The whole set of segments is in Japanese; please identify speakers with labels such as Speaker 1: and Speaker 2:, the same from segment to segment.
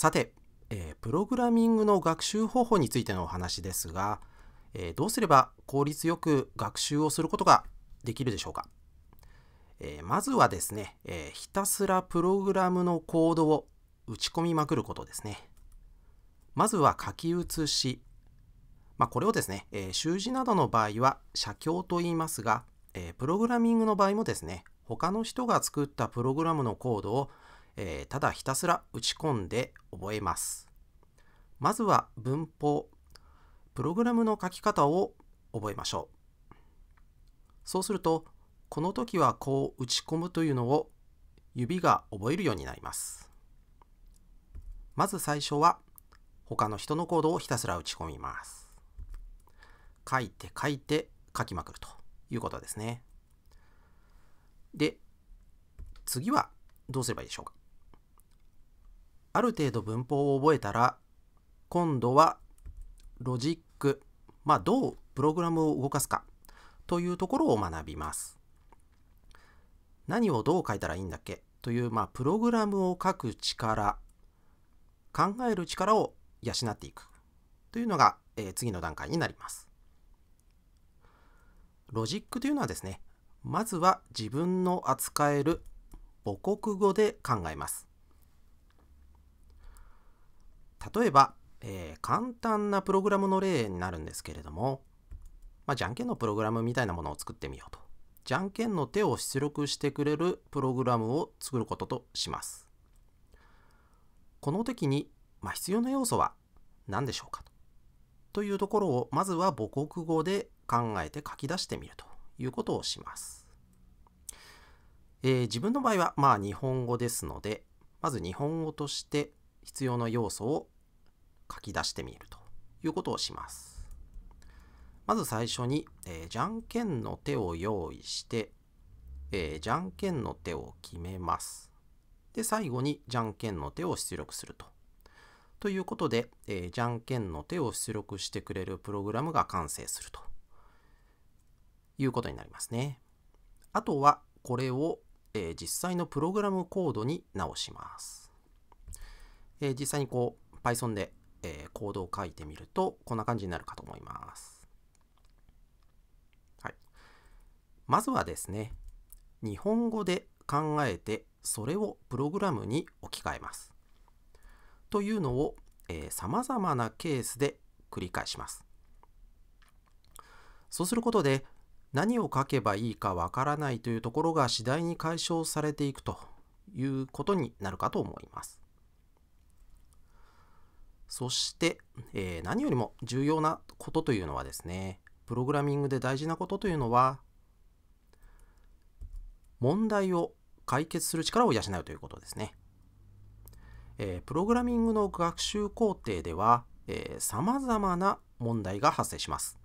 Speaker 1: さて、えー、プログラミングの学習方法についてのお話ですが、えー、どうすれば効率よく学習をすることができるでしょうか、えー、まずはですね、えひたすらプログラムのコードを打ち込みまくることですねまずは書き写し、まあ、これをですね、え習字などの場合は写経と言いますが、えプログラミングの場合もですね他の人が作ったプログラムのコードをえー、ただひたすら打ち込んで覚えます。まずは文法、プログラムの書き方を覚えましょう。そうすると、この時はこう打ち込むというのを指が覚えるようになります。まず最初は他の人のコードをひたすら打ち込みます。書いて書いて書きまくるということですね。で、次はどうすればいいでしょうかある程度文法を覚えたら今度はロジック、まあ、どうプログラムを動かすかというところを学びます。何をどう書いたらいいんだっけという、まあ、プログラムを書く力考える力を養っていくというのが、えー、次の段階になります。ロジックというのはですねまずは自分の扱える母国語で考えます。例えば、えー、簡単なプログラムの例になるんですけれども、まあ、じゃんけんのプログラムみたいなものを作ってみようと。じゃんけんの手を出力してくれるプログラムを作ることとします。この時に、まあ、必要な要素は何でしょうかというところをまずは母国語で考えて書き出してみるということをします。えー、自分の場合はまあ日本語ですのでまず日本語として必要な要素を書き出してみるということをします。まず最初に、えー、じゃんけんの手を用意して、えー、じゃんけんの手を決めます。で、最後にじゃんけんの手を出力すると。ということで、えー、じゃんけんの手を出力してくれるプログラムが完成するということになりますね。あとは、これを、えー、実際のプログラムコードに直します。えー、実際にこう Python で、えー、コードを書いてみるとこんな感じになるかと思います。はい、まずはですね日本語で考えてそれをプログラムに置き換えます。というのをさまざまなケースで繰り返します。そうすることで何を書けばいいかわからないというところが次第に解消されていくということになるかと思います。そして、えー、何よりも重要なことというのはですね、プログラミングで大事なことというのは、問題を解決する力を養うということですね。えー、プログラミングの学習工程では、えまざまな問題が発生します。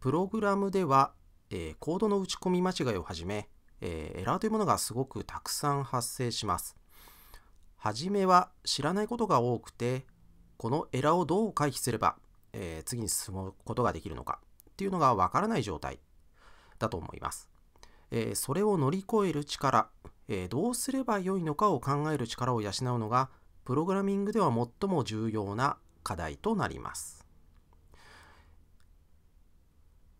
Speaker 1: プログラムでは、えー、コードの打ち込み間違いをはじめ、えー、エラーというものがすごくたくさん発生します。はじめは知らないことが多くて、このエラをどう回避すれば、えー、次に進むことができるのかっていうのがわからない状態だと思います。えー、それを乗り越える力、えー、どうすればよいのかを考える力を養うのがプログラミングでは最も重要な課題となります。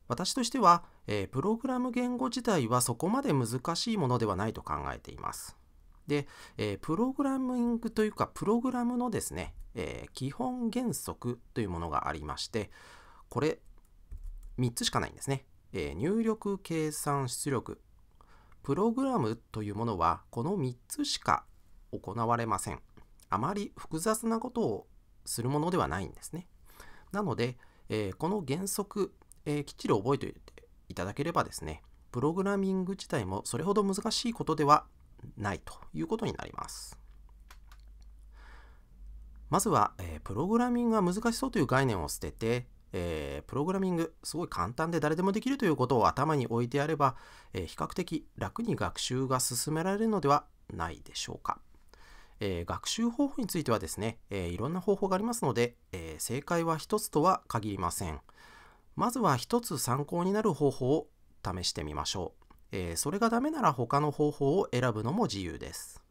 Speaker 1: 私としては、えー、プログラム言語自体はそこまで難しいものではないと考えています。で、えー、プログラミングというか、プログラムのですね、えー、基本原則というものがありまして、これ、3つしかないんですね。えー、入力、計算、出力。プログラムというものは、この3つしか行われません。あまり複雑なことをするものではないんですね。なので、えー、この原則、えー、きっちり覚えておいていただければですね、プログラミング自体もそれほど難しいことではないということになります。まずは、えー、プログラミングが難しそうという概念を捨てて、えー、プログラミングすごい簡単で誰でもできるということを頭に置いてやれば、えー、比較的楽に学習が進められるのではないでしょうか。えー、学習方法についてはですね、えー、いろんな方法がありますので、えー、正解は1つとは限りません。まずは1つ参考になる方法を試してみましょう。えー、それがダメなら他の方法を選ぶのも自由です。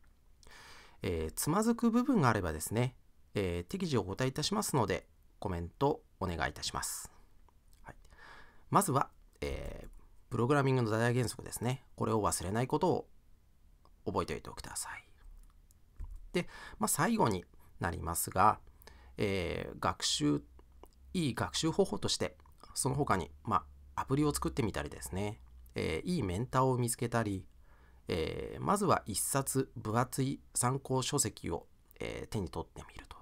Speaker 1: えー、つまずく部分があればですね、えー、適時お答えいたしますので、コメントお願いいたします。はい、まずは、えプログラミングの大原則ですね。これを忘れないことを覚えておいてください。で、まあ、最後になりますが、え学習、いい学習方法として、その他に、まあ、アプリを作ってみたりですね、えー、いいメンターを見つけたり、えー、まずは一冊分厚い参考書籍を、えー、手に取ってみると。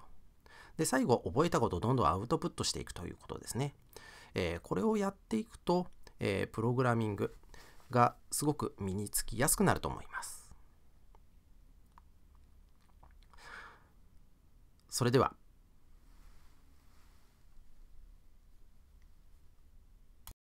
Speaker 1: で、最後、覚えたことをどんどんアウトプットしていくということですね。えこれをやっていくと、えプログラミングがすごく身につきやすくなると思います。それでは。